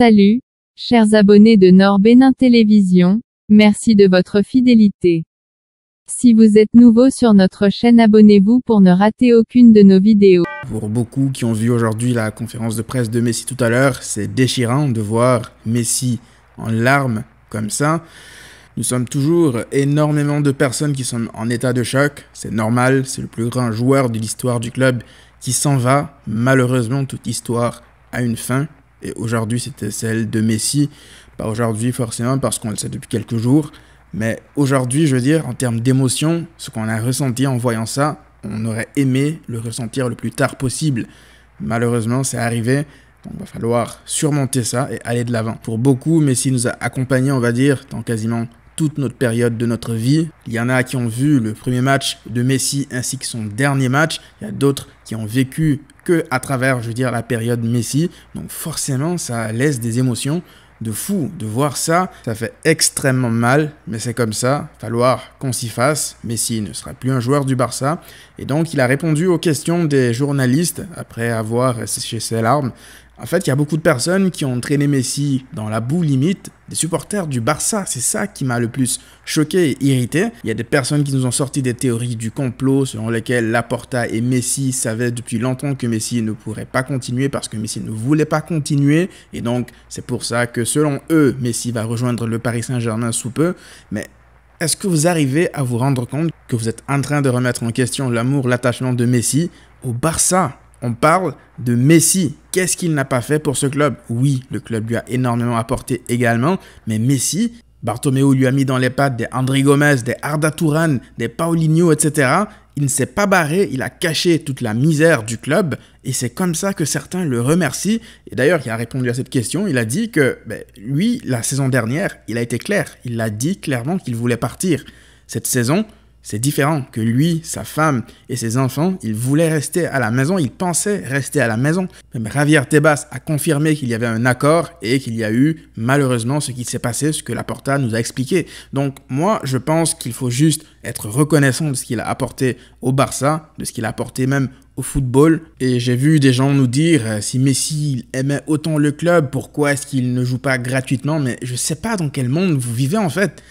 Salut, chers abonnés de Nord Bénin Télévision, merci de votre fidélité. Si vous êtes nouveau sur notre chaîne, abonnez-vous pour ne rater aucune de nos vidéos. Pour beaucoup qui ont vu aujourd'hui la conférence de presse de Messi tout à l'heure, c'est déchirant de voir Messi en larmes comme ça. Nous sommes toujours énormément de personnes qui sont en état de choc. C'est normal, c'est le plus grand joueur de l'histoire du club qui s'en va. Malheureusement, toute histoire a une fin. Et aujourd'hui, c'était celle de Messi. Pas aujourd'hui, forcément, parce qu'on le sait depuis quelques jours. Mais aujourd'hui, je veux dire, en termes d'émotion, ce qu'on a ressenti en voyant ça, on aurait aimé le ressentir le plus tard possible. Malheureusement, c'est arrivé. Donc, il va falloir surmonter ça et aller de l'avant. Pour beaucoup, Messi nous a accompagnés, on va dire, dans quasiment toute notre période de notre vie. Il y en a qui ont vu le premier match de Messi ainsi que son dernier match. Il y a d'autres qui ont vécu que à travers, je veux dire, la période Messi. Donc forcément, ça laisse des émotions de fou de voir ça. Ça fait extrêmement mal, mais c'est comme ça. Falloir qu'on s'y fasse. Messi ne sera plus un joueur du Barça. Et donc, il a répondu aux questions des journalistes après avoir séché ses larmes. En fait, il y a beaucoup de personnes qui ont traîné Messi dans la boue limite, des supporters du Barça, c'est ça qui m'a le plus choqué et irrité. Il y a des personnes qui nous ont sorti des théories du complot selon lesquelles Laporta et Messi savaient depuis longtemps que Messi ne pourrait pas continuer parce que Messi ne voulait pas continuer et donc c'est pour ça que selon eux, Messi va rejoindre le Paris Saint-Germain sous peu, mais est-ce que vous arrivez à vous rendre compte que vous êtes en train de remettre en question l'amour, l'attachement de Messi au Barça on parle de Messi. Qu'est-ce qu'il n'a pas fait pour ce club Oui, le club lui a énormément apporté également, mais Messi, Bartomeu lui a mis dans les pattes des André Gomez, des Arda Turan, des Paulinho, etc. Il ne s'est pas barré, il a caché toute la misère du club et c'est comme ça que certains le remercient. Et d'ailleurs, il a répondu à cette question, il a dit que ben, lui, la saison dernière, il a été clair, il a dit clairement qu'il voulait partir. Cette saison, c'est différent que lui, sa femme et ses enfants, ils voulaient rester à la maison, ils pensaient rester à la maison. Mais Javier Tebas a confirmé qu'il y avait un accord et qu'il y a eu malheureusement ce qui s'est passé, ce que Laporta nous a expliqué. Donc moi, je pense qu'il faut juste être reconnaissant de ce qu'il a apporté au Barça, de ce qu'il a apporté même au football. Et j'ai vu des gens nous dire euh, si Messi aimait autant le club, pourquoi est-ce qu'il ne joue pas gratuitement Mais je sais pas dans quel monde vous vivez en fait.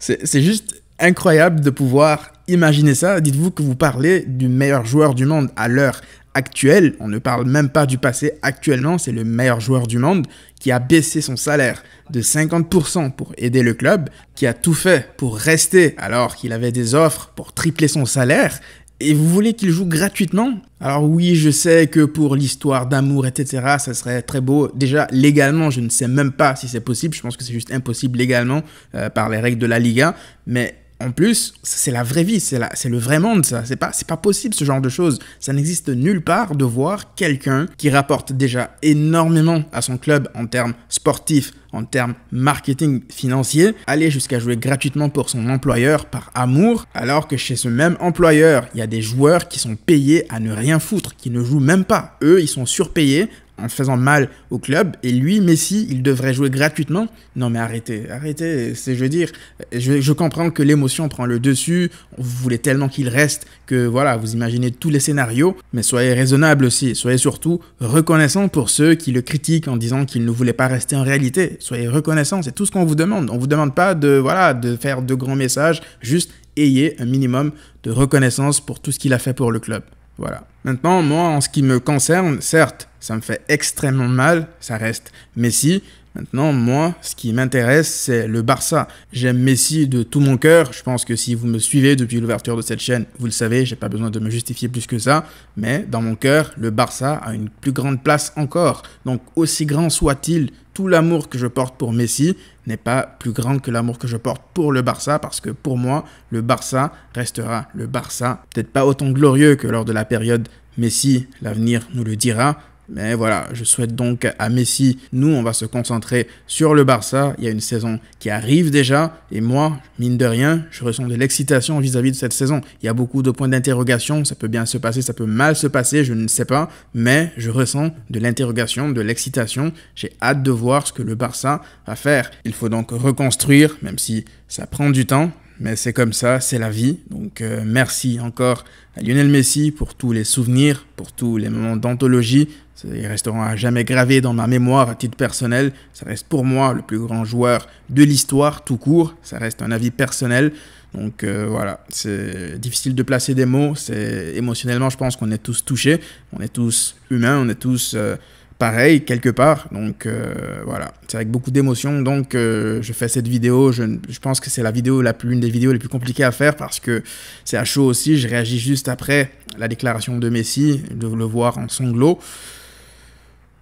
C'est juste incroyable de pouvoir imaginer ça. Dites-vous que vous parlez du meilleur joueur du monde à l'heure actuelle. On ne parle même pas du passé. Actuellement, c'est le meilleur joueur du monde qui a baissé son salaire de 50% pour aider le club, qui a tout fait pour rester alors qu'il avait des offres pour tripler son salaire. Et vous voulez qu'il joue gratuitement Alors oui, je sais que pour l'histoire d'amour, etc., ça serait très beau. Déjà, légalement, je ne sais même pas si c'est possible. Je pense que c'est juste impossible légalement euh, par les règles de la Liga. Mais en plus, c'est la vraie vie, c'est, le vrai monde, ça. C'est pas, c'est pas possible ce genre de choses. Ça n'existe nulle part de voir quelqu'un qui rapporte déjà énormément à son club en termes sportifs, en termes marketing financier, aller jusqu'à jouer gratuitement pour son employeur par amour, alors que chez ce même employeur, il y a des joueurs qui sont payés à ne rien foutre, qui ne jouent même pas. Eux, ils sont surpayés en faisant mal au club. Et lui, Messi, il devrait jouer gratuitement. Non, mais arrêtez, arrêtez. C'est, je veux dire, je, comprends que l'émotion prend le dessus. Vous voulez tellement qu'il reste que, voilà, vous imaginez tous les scénarios. Mais soyez raisonnable aussi. Soyez surtout reconnaissant pour ceux qui le critiquent en disant qu'il ne voulait pas rester en réalité. Soyez reconnaissant. C'est tout ce qu'on vous demande. On vous demande pas de, voilà, de faire de grands messages. Juste ayez un minimum de reconnaissance pour tout ce qu'il a fait pour le club. Voilà. Maintenant, moi, en ce qui me concerne, certes, ça me fait extrêmement mal, ça reste Messi, Maintenant, moi, ce qui m'intéresse, c'est le Barça. J'aime Messi de tout mon cœur. Je pense que si vous me suivez depuis l'ouverture de cette chaîne, vous le savez, j'ai pas besoin de me justifier plus que ça. Mais dans mon cœur, le Barça a une plus grande place encore. Donc, aussi grand soit-il, tout l'amour que je porte pour Messi n'est pas plus grand que l'amour que je porte pour le Barça parce que pour moi, le Barça restera le Barça. Peut-être pas autant glorieux que lors de la période Messi, l'avenir nous le dira, mais voilà, je souhaite donc à Messi, nous on va se concentrer sur le Barça, il y a une saison qui arrive déjà, et moi, mine de rien, je ressens de l'excitation vis-à-vis de cette saison. Il y a beaucoup de points d'interrogation, ça peut bien se passer, ça peut mal se passer, je ne sais pas, mais je ressens de l'interrogation, de l'excitation, j'ai hâte de voir ce que le Barça va faire. Il faut donc reconstruire, même si ça prend du temps, mais c'est comme ça, c'est la vie. Donc euh, merci encore à Lionel Messi pour tous les souvenirs, pour tous les moments d'anthologie. Ils resteront à jamais gravés dans ma mémoire à titre personnel. Ça reste pour moi le plus grand joueur de l'histoire tout court. Ça reste un avis personnel. Donc euh, voilà, c'est difficile de placer des mots. C'est émotionnellement, je pense qu'on est tous touchés. On est tous humains, on est tous... Euh, pareil, quelque part. Donc euh, voilà, c'est avec beaucoup d'émotion. Donc euh, je fais cette vidéo. Je, je pense que c'est la vidéo la plus, une des vidéos les plus compliquées à faire parce que c'est à chaud aussi. Je réagis juste après la déclaration de Messi, de le voir en sanglots.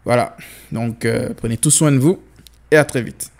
Voilà, donc euh, prenez tout soin de vous et à très vite.